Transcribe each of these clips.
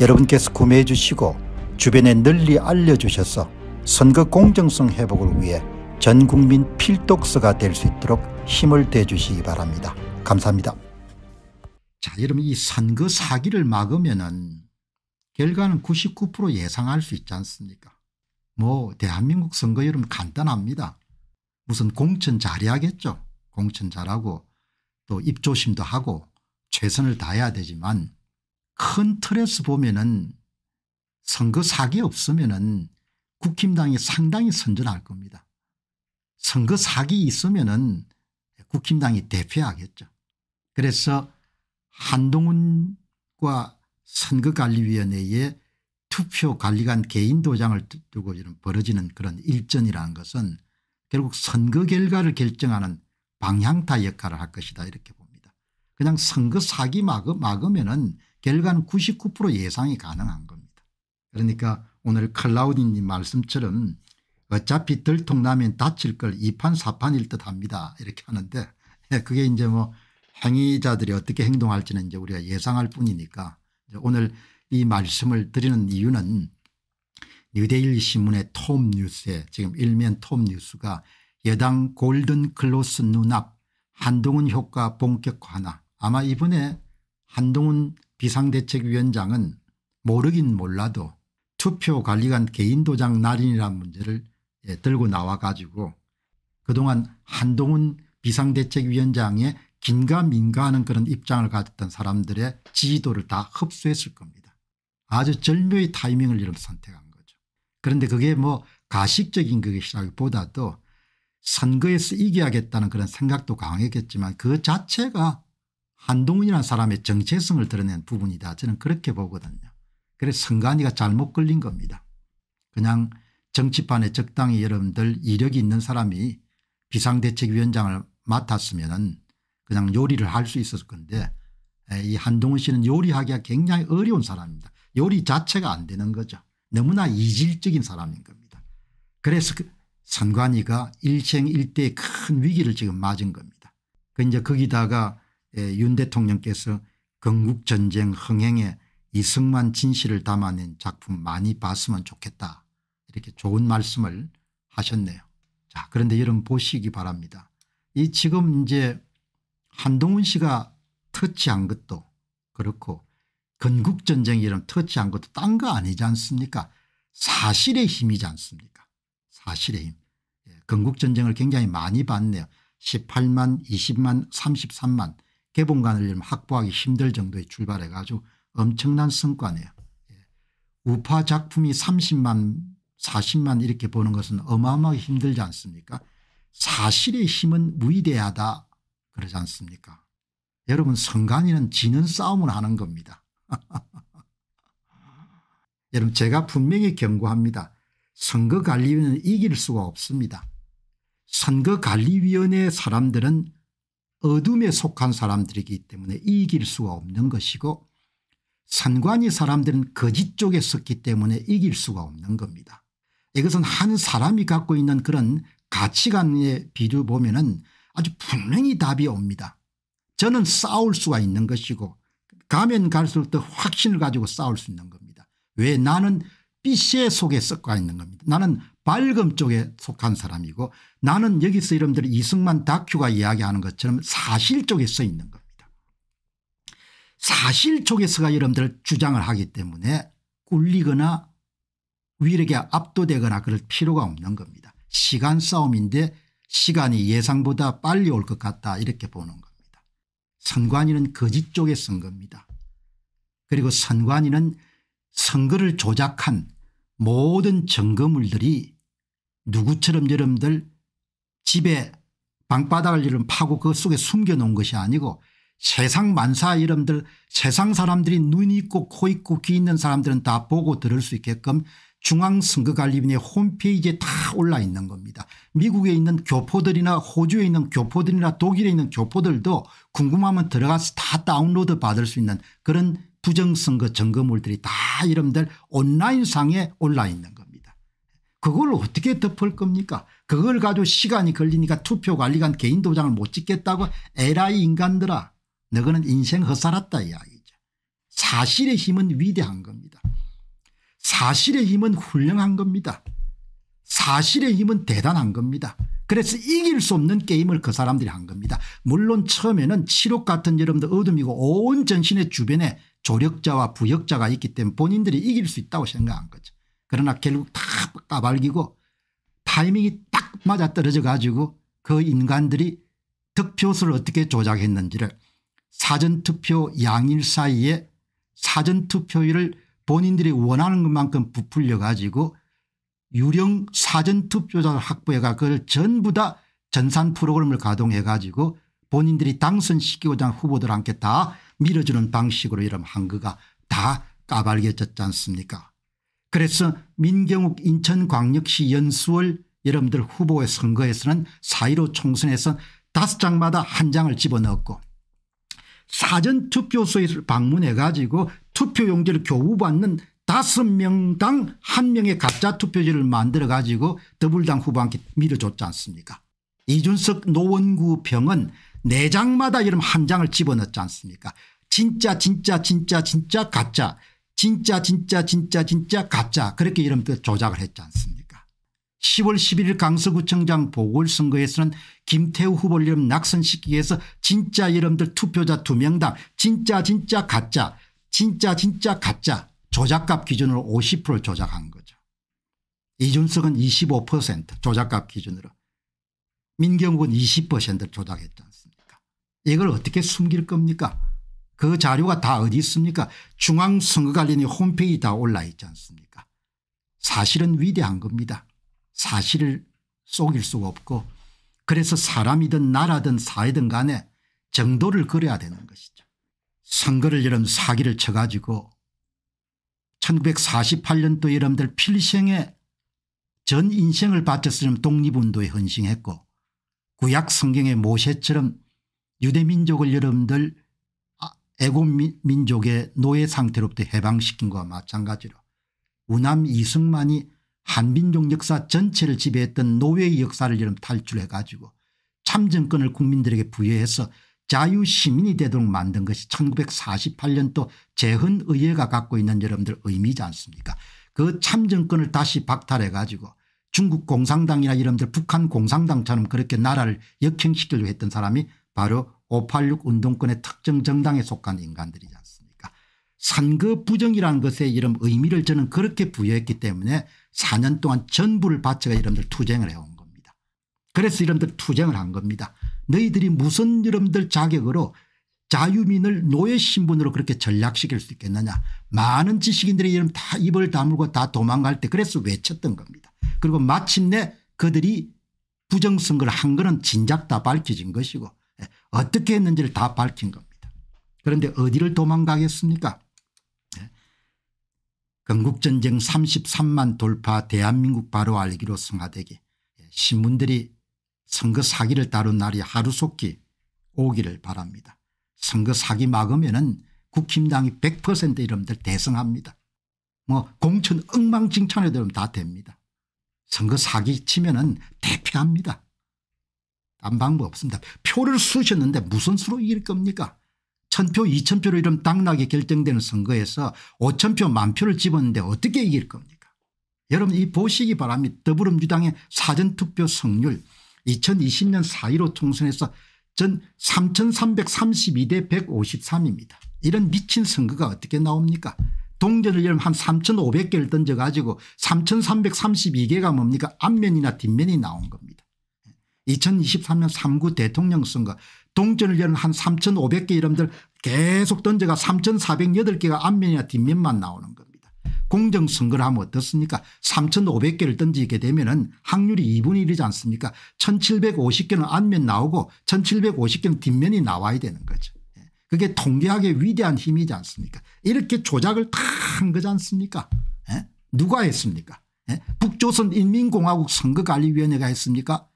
여러분께서 구매해 주시고 주변에 널리 알려주셔서 선거 공정성 회복을 위해 전국민 필독서가 될 수 있도록 힘을 대주시기 바랍니다. 감사합니다. 자 여러분 이 선거 사기를 막으면 은 결과는 99% 예상할 수 있지 않습니까 뭐 대한민국 선거 여러분 간단합니다. 무슨 공천 잘해야겠죠. 공천 잘하고 또 입조심도 하고 최선을 다해야 되지만 큰 틀에서 보면은 선거 사기 없으면은 국힘당이 상당히 선전할 겁니다. 선거 사기 있으면은 국힘당이 대패하겠죠. 그래서 한동훈과 선거관리위원회의 투표관리관 개인 도장을 두고 벌어지는 그런 일전이라는 것은 결국 선거 결과를 결정하는 방향타 역할을 할 것이다 이렇게 봅니다. 그냥 선거 사기 막으, 막으 결과는 99% 예상이 가능한 겁니다. 그러니까 오늘 클라우디님 말씀처럼 어차피 들통나면 다칠 걸 2판 4판일 듯 합니다. 이렇게 하는데 예, 그게 이제 뭐 행위자들이 어떻게 행동할지는 이제 우리가 예상할 뿐이니까 오늘 이 말씀을 드리는 이유는 뉴데일 신문의 톱 뉴스에 지금 일면 톱 뉴스가 여당 골든 클로스 눈앞 한동훈 효과 본격화나 아마 이번에 한동훈 비상대책위원장은 모르긴 몰라도 투표관리관 개인도장 날인이라는 문제를 예, 들고 나와 가지고 그동안 한동훈 비상대책위원장의 긴가민가하는 그런 입장을 가졌던 사람들의 지지도를 다 흡수했을 겁니다. 아주 절묘히 타이밍을 이름 선택한 거죠. 그런데 그게 뭐 가식적인 것이라기보다도 선거에서 이겨야겠다는 그런 생각도 강했겠지만 그 자체가 한동훈이라는 사람의 정체성을 드러낸 부분이다 저는 그렇게 보거든요. 그래서 선관위가 잘못 걸린 겁니다. 그냥 정치판에 적당히 여러분들 이력이 있는 사람이 비상대책위원장을 맡았으면 그냥 요리를 할 수 있었을 건데 이 한동훈 씨는 요리하기가 굉장히 어려운 사람입니다. 요리 자체가 안 되는 거죠. 너무나 이질적인 사람인 겁니다. 그래서 그 선관위가 일생일대의 큰 위기를 지금 맞은 겁니다. 그 이제 거기다가 예, 윤 대통령께서 건국전쟁 흥행에 이승만 진실을 담아낸 작품 많이 봤으면 좋겠다 이렇게 좋은 말씀을 하셨네요. 자 그런데 여러분 보시기 바랍니다. 이 지금 이제 한동훈 씨가 터치한 것도 그렇고 건국전쟁 이름 터치한 것도 딴 거 아니지 않습니까 사실의 힘이지 않습니까 사실의 힘. 예, 건국전쟁을 굉장히 많이 봤네요. 18만 20만 33만 개봉관을 확보하기 힘들 정도의 출발해 가지고 엄청난 성과네요. 예. 우파 작품이 30만 40만 이렇게 보는 것은 어마어마하게 힘들지 않습니까 사실의 힘은 위대하다 그러지 않습니까 여러분 성관이는 지는 싸움을 하는 겁니다. 여러분 제가 분명히 경고합니다. 선거관리위원회는 이길 수가 없습니다. 선거관리위원회 사람들은 어둠에 속한 사람들이기 때문에 이길 수가 없는 것이고 선관위 사람들은 거짓 쪽에 섰기 때문에 이길 수가 없는 겁니다. 이것은 한 사람이 갖고 있는 그런 가치관에 비를 보면 은 아주 분명히 답이 옵니다. 저는 싸울 수가 있는 것이고 가면 갈수록 더 확신을 가지고 싸울 수 있는 겁니다. 왜 나는 B씨의 속에 섞여 있는 겁니다. 나는 밝음 쪽에 속한 사람이고 나는 여기서 여러분들 이승만 다큐가 이야기하는 것처럼 사실 쪽에 서 있는 겁니다. 사실 쪽에서가 여러분들 주장을 하기 때문에 꿀리거나 위력에 압도되거나 그럴 필요가 없는 겁니다. 시간 싸움인데 시간이 예상보다 빨리 올 것 같다 이렇게 보는 겁니다. 선관위는 거짓 쪽에 쓴 겁니다. 그리고 선관위는 선거를 조작한 모든 증거물들이 누구처럼 여러분들 집에 방바닥을 이름 파고 그 속에 숨겨놓은 것이 아니고 세상 만사 여러분들 세상 사람들이 눈 있고 코 있고 귀 있는 사람들은 다 보고 들을 수 있게끔 중앙선거관리위원회 홈페이지에 다 올라 있는 겁니다. 미국에 있는 교포들이나 호주에 있는 교포들이나 독일에 있는 교포들도 궁금하면 들어가서 다 다운로드 받을 수 있는 그런 부정선거 점검물들이 다 이름들 온라인상에 올라 있는 겁니다. 그걸 어떻게 덮을 겁니까 그걸 가지고 시간이 걸리니까 투표관리관 개인도장을 못 찍겠다고 에라이 인간들아 너거는 인생 허살았다 이야기죠. 사실의 힘은 위대한 겁니다. 사실의 힘은 훌륭한 겁니다. 사실의 힘은 대단한 겁니다. 그래서 이길 수 없는 게임을 그 사람들이 한 겁니다. 물론 처음에는 치욕 같은 여러분들 어둠이고 온 전신의 주변에 조력자와 부역자가 있기 때문에 본인들이 이길 수 있다고 생각한 거죠. 그러나 결국 다 까발기고 타이밍이 딱 맞아떨어져 가지고 그 인간들이 득표수를 어떻게 조작했는지를 사전투표 양일 사이에 사전투표율을 본인들이 원하는 것만큼 부풀려 가지고 유령 사전투표자를 확보해가 그걸 전부 다 전산 프로그램을 가동해 가지고 본인들이 당선시키고자 하 후보들한테 다 밀어주는 방식으로 이런 한거가 다 까발려졌지 않습니까 그래서 민경욱 인천광역시 연수월 여러분들 후보의 선거에서는 4.15 총선에서 다섯 장마다 한 장을 집어넣었고 사전투표소에 방문해 가지고 투표용지를 교부받는 다섯 명당 한 명의 가짜 투표지를 만들어 가지고 더불당 후보한테 밀어줬지 않습니까 이준석 노원구 병은 내 네 장마다 이름 한 장을 집어넣지 않습니까 진짜 진짜 진짜 진짜 가짜 진짜 진짜 진짜 진짜 가짜 그렇게 이름 조작을 했지 않습니까 10월 11일 강서구청장 보궐선거에서는 김태우 후보 이름 낙선시키기 위해서 진짜 이름들 투표자 2명당 진짜 진짜 가짜 진짜 진짜 가짜 조작값 기준으로 50% 조작한 거죠. 이준석은 25% 조작값 기준으로 민경욱은 20% 조작했지 않습니까 이걸 어떻게 숨길 겁니까 그 자료가 다 어디 있습니까 중앙선거관리위 홈페이지 다 올라 있지 않습니까 사실은 위대한 겁니다 사실을 속일 수가 없고 그래서 사람이든 나라든 사회든 간에 정도를 그려야 되는 것이죠 선거를 여름 사기를 쳐가지고 1948년도 여러분들 필생에 전 인생을 바쳤으면 독립운동에 헌신했고 구약 성경의 모세처럼 유대민족을 여러분들 아, 애국민족의 노예 상태로부터 해방시킨 것과 마찬가지로 우남 이승만이 한민족 역사 전체를 지배했던 노예의 역사를 여러분 탈출해 가지고 참정권을 국민들에게 부여해서 자유시민이 되도록 만든 것이 1948년도 재헌의회가 갖고 있는 여러분들 의미지 않습니까 그 참정권을 다시 박탈해 가지고 중국 공산당이나 여러분들 북한 공산당처럼 그렇게 나라를 역행시키려고 했던 사람이 바로 586 운동권의 특정 정당에 속한 인간들이지 않습니까 산거 부정이라는 것의 이름 의미를 저는 그렇게 부여했기 때문에 4년 동안 전부를 바쳐가 이름들 투쟁을 해온 겁니다. 그래서 이름들 투쟁을 한 겁니다. 너희들이 무슨 이름들 자격으로 자유민을 노예 신분으로 그렇게 전략시킬 수 있겠느냐 많은 지식인들이 이름 다 입을 다물고 다 도망갈 때 그래서 외쳤던 겁니다. 그리고 마침내 그들이 부정선거를 한 거는 진작 다 밝혀진 것이고 어떻게 했는지를 다 밝힌 겁니다. 그런데 어디를 도망가겠습니까 네. 건국전쟁 33만 돌파 대한민국 바로 알기로 성화되기 예, 신문들이 선거 사기를 다룬 날이 하루속히 오기를 바랍니다. 선거 사기 막으면 국힘당이 100% 이름들 대성합니다. 뭐 공천 엉망진창이 되면 다 됩니다. 선거 사기 치면 은 대패합니다. 딴 방법 없습니다. 표를 쓰셨는데 무슨 수로 이길 겁니까 천표 이천표로 이름 당락이 결정되는 선거에서 오천표 만표를 집었는데 어떻게 이길 겁니까 여러분 이 보시기 바랍니다. 더불어민주당의 사전투표 성률 2020년 4.15 총선에서 전 3332대 153입니다. 이런 미친 선거가 어떻게 나옵니까 동전을 한 3500개를 던져가지고 3332개가 뭡니까 앞면이나 뒷면이 나온 겁니다. 2023년 3구 대통령 선거 동전을 여는 한 3,500개 이름들 계속 던져가 3,408개가 앞면이나 뒷면만 나오는 겁니다. 공정선거를 하면 어떻습니까 3,500개를 던지게 되면 은 확률이 2분의 1이지 않습니까 1,750개는 앞면 나오고 1,750개는 뒷면이 나와야 되는 거죠. 예. 그게 통계학의 위대한 힘이지 않습니까 이렇게 조작을 다 한 거지 않습니까 에? 예? 누가 했습니까 에? 예? 북조선인민공화국 선거관리위원회가 했습니까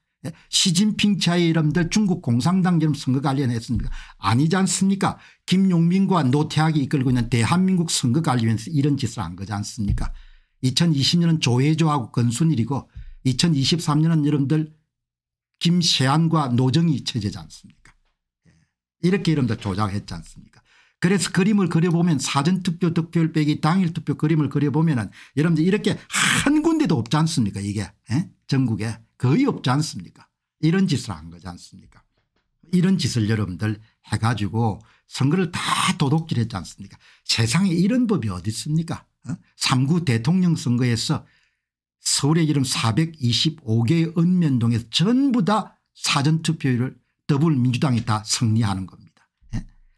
시진핑 차의 이름들 중국 공산당 이름 선거 관련했습니까 아니지 않습니까 김용민과 노태학이 이끌고 있는 대한민국 선거 관련해서 이런 짓을 한 거지 않습니까 2020년은 조혜조하고 건순일이고 2023년은 여러분들 김세환과 노정희 체제지 않습니까 예. 이렇게 이름들 조작했지 않습니까 그래서 그림을 그려보면 사전투표 득표율 빼기 당일투표 그림을 그려보면 은 여러분들 이렇게 한군 어도 없지 않습니까 이게 에? 예? 전국에 거의 없지 않습니까 이런 짓을 한 거지 않습니까 이런 짓을 여러분들 해가지고 선거를 다 도둑질했지 않습니까 세상에 이런 법이 어디 있습니까 어? 3구 대통령 선거에서 서울의 이름 425개의 읍면동에서 전부 다 사전투표율을 더불민주당이 다 승리하는 겁니다.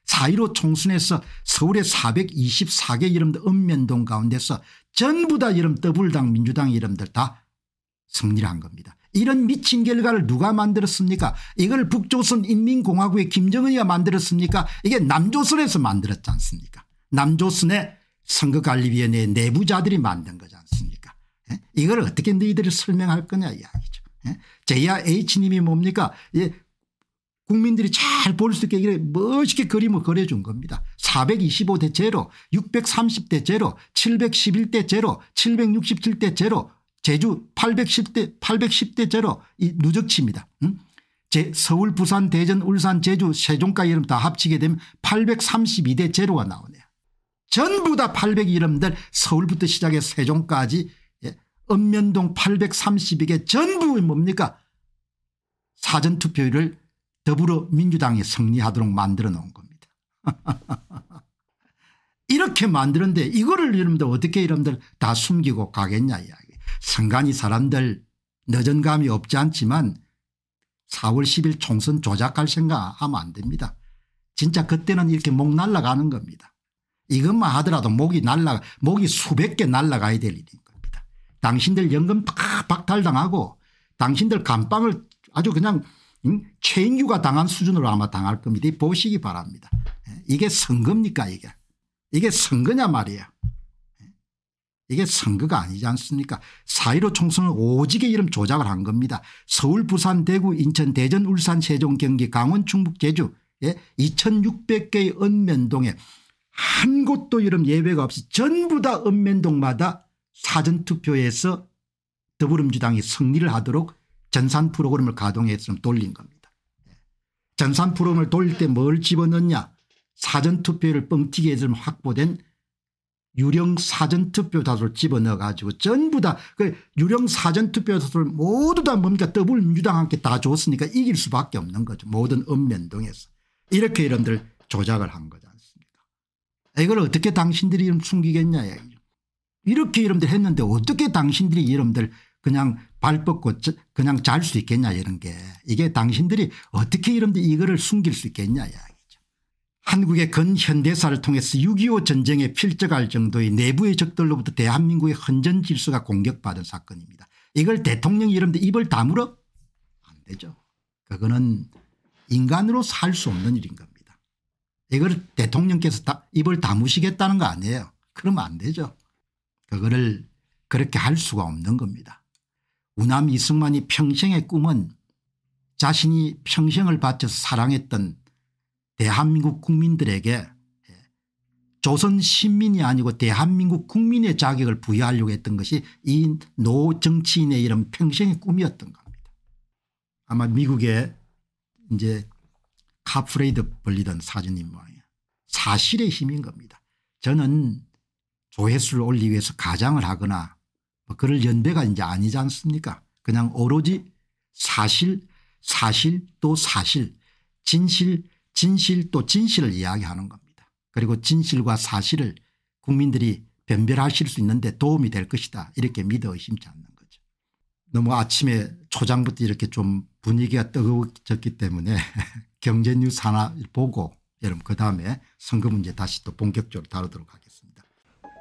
4.15 예? 총선에서 서울의 424개 이름도 읍면동 가운데서 전부 다 이름 더블당 민주당 이름들 다 승리를 한 겁니다. 이런 미친 결과를 누가 만들었습니까 이걸 북조선인민공화국의 김정은이가 만들었습니까 이게 남조선에서 만들었지 않습니까 남조선의 선거관리위원회 내부자들이 만든 거지 않습니까 예? 이걸 어떻게 너희들이 설명할 거냐 이야기죠. 예? 제야 H님이 뭡니까 예, 국민들이 잘 볼 수 있게 멋있게 그림을 그려준 겁니다. 425대 제로 630대 제로 711대 제로 767대 제로 제주 810대 810대 제로 이 누적치입니다. 응? 제 서울 부산 대전 울산 제주 세종까지 이름 다 합치게 되면 832대 제로가 나오네요. 전부 다 800 이름들 서울부터 시작해 세종까지 예. 읍면동 832개 전부 뭡니까 사전투표율을 더불어민주당이 승리하도록 만들어 놓은 겁니다. 이렇게 만드는데 이거를 여러분들 어떻게 여러분들 다 숨기고 가겠냐 이야기. 선관위 사람들 늦은 감이 없지 않지만 4월 10일 총선 조작할 생각하면 안 됩니다. 진짜 그때는 이렇게 목 날라가는 겁니다. 이것만 하더라도 목이 날라 목이 수백 개 날라가야 될 일인 겁니다. 당신들 연금 다 박탈당하고 당신들 감방을 아주 그냥 최인규가 당한 수준으로 아마 당할 겁니다. 보시기 바랍니다. 예, 이게 선거입니까 이게. 이게 선거냐 말이에요 예, 이게 선거가 아니지 않습니까 4.15 총선은 오직게 이름 조작을 한 겁니다. 서울 부산 대구 인천 대전 울산 세종 경기 강원 충북 제주 예? 2600개의 읍면동에 한 곳도 이름 예외가 없이 전부 다 읍면동마다 사전투표에서 더불어민주당이 승리를 하도록 전산 프로그램을 가동해서 좀 돌린 겁니다. 전산 프로그램을 돌릴 때 뭘 집어넣냐 사전투표율 뻥튀기에 좀 확보된 유령 사전투표 다수를 집어넣어 가지고 전부 다그 유령 사전투표 다수를 모두 다 뭡니까 더불민주당한테 다 줬으니까 이길 수밖에 없는 거죠. 모든 읍면동에서. 이렇게 여러분들 조작을 한 거지 않습니까 이걸 어떻게 당신들이 숨기겠냐 이렇게 여러분들 했는데 어떻게 당신들이 여러분들 그냥 발 뻗고 그냥 잘 수 있겠냐 이런 게 이게 당신들이 어떻게 이런데 이거를 숨길 수 있겠냐 이야기죠. 한국의 근현대사를 통해서 6.25 전쟁에 필적할 정도의 내부의 적들로부터 대한민국의 헌전 질서가 공격받은 사건입니다. 이걸 대통령이 이런데 입을 다물어? 안 되죠. 그거는 인간으로 살 수 없는 일인 겁니다. 이걸 대통령께서 다 입을 다무시겠다는 거 아니에요. 그러면 안 되죠. 그거를 그렇게 할 수가 없는 겁니다. 우남 이승만이 평생의 꿈은 자신이 평생을 바쳐 사랑했던 대한민국 국민들에게 조선 시민이 아니고 대한민국 국민의 자격을 부여하려고 했던 것이 이 노 정치인의 이런 평생의 꿈이었던 겁니다. 아마 미국의 이제 카프레이드 벌리던사진인모양이에요 사실의 힘인 겁니다. 저는 조회수를 올리기 위해서 가장을 하거나 그럴 연배가 이제 아니지 않습니까 그냥 오로지 사실 사실 또 사실 진실 진실 또 진실을 이야기하는 겁니다. 그리고 진실과 사실을 국민들이 변별하실 수 있는데 도움이 될 것이다 이렇게 믿어 의심치 않는 거죠. 너무 아침에 초장부터 이렇게 좀 분위기가 뜨거워졌기 때문에 경제 뉴스 하나 보고 여러분 그다음에 선거 문제 다시 또 본격적으로 다루도록 하겠습니다.